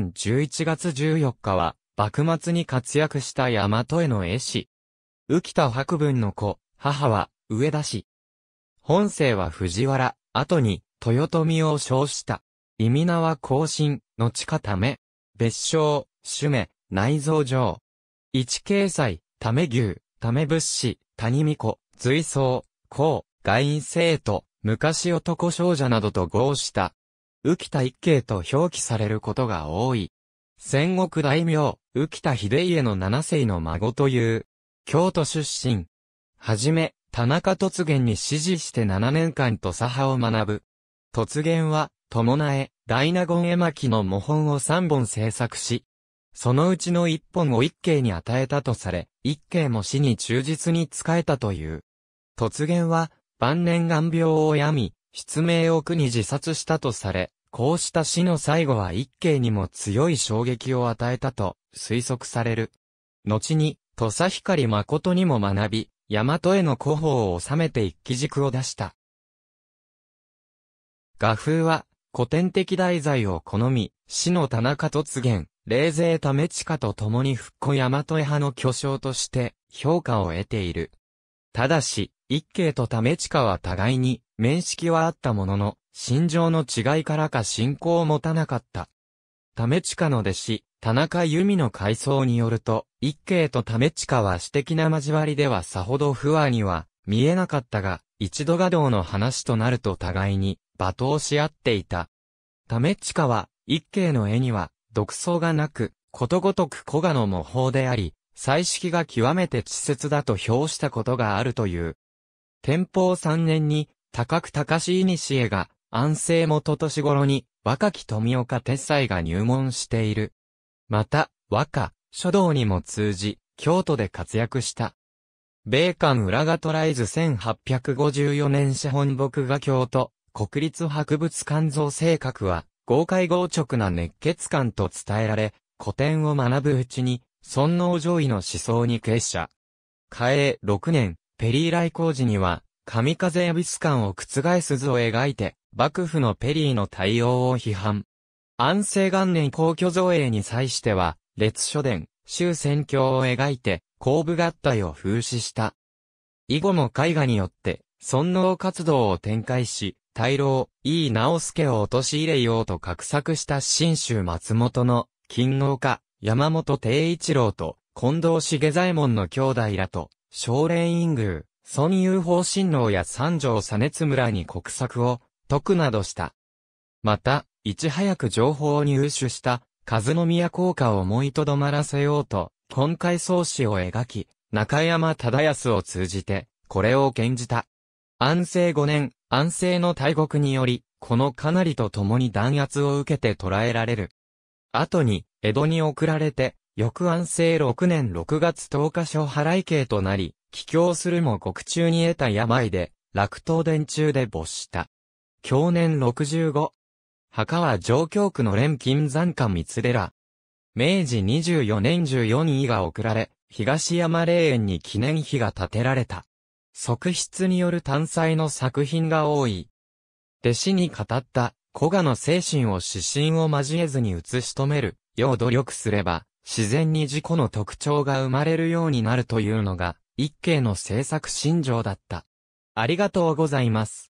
年11月14日は、幕末に活躍した大和への絵師。浮田白文の子、母は、上田氏。本姓は藤原、後に、豊臣を称した。意味名は後進、後ため。別称、主名、内蔵上。一掲載、ため牛、ため物資、谷巫女、随僧、孔、外院生徒、昔男少女などと合した、浮田一景と表記されることが多い。戦国大名、浮田秀家の七世の孫という、京都出身。はじめ、田中突元に指示して七年間土佐派を学ぶ。突元は、友苗、大納言絵巻の模本を三本制作し、そのうちの一本を一景に与えたとされ、一景も死に忠実に仕えたという。突元は、晩年眼病を病み、失明を苦に自殺したとされ、こうした死の最後は一系にも強い衝撃を与えたと推測される。後に、土佐光誠にも学び、大和への古法を収めて一気軸を出した。画風は、古典的題材を好み、死の田中突言、冷静為近と共に復古大和派の巨匠として評価を得ている。ただし、一景と為近は互いに面識はあったものの、心情の違いからか信仰を持たなかった。ためちかの弟子、田中由美の回想によると、一慶とためちかは私的な交わりではさほど不和には見えなかったが、一度画道の話となると互いに罵倒し合っていた。ためちかは、一慶の絵には、独創がなく、ことごとく古画の模倣であり、彩色が極めて稚拙だと評したことがあるという。天保三年に、高久隆史古が、安政元年頃に若き富岡鉄斎が入門している。また、和歌、書道にも通じ、京都で活躍した。米韓裏がトライズ1854年社本木画京と国立博物館造性格は、豪快豪直な熱血感と伝えられ、古典を学ぶうちに、尊王上位の思想に傾斜。嘉永6年、ペリー来工時には、神風エビス感を覆す図を描いて、幕府のペリーの対応を批判。安政元年皇居造営に際しては、列書伝、終戦況を描いて、後部合体を風刺した。以後も絵画によって、尊能活動を展開し、大老、井伊直助を陥れようと画策した新州松本の、金王家、山本定一郎と、近藤茂左衛門の兄弟らと、少年院宮、孫遊法新郎や三条熱村に国策を解くなどした。また、いち早く情報を入手した和宮効果を思いとどまらせようと、今回創始を描き、中山忠康を通じて、これを献じた。安政五年、安政の大国により、このかなりと共に弾圧を受けて捕らえられる。後に、江戸に送られて、翌安政六年六月十日初払い刑となり、帰郷するも獄中に得た病で、落東殿中で没した。去年65。墓は上京区の連金山下三寺。明治24年14位が送られ、東山霊園に記念碑が建てられた。側室による単彩の作品が多い。弟子に語った古賀の精神を指針を交えずに写し止めるよう努力すれば、自然に自己の特徴が生まれるようになるというのが、一景の制作信条だった。ありがとうございます。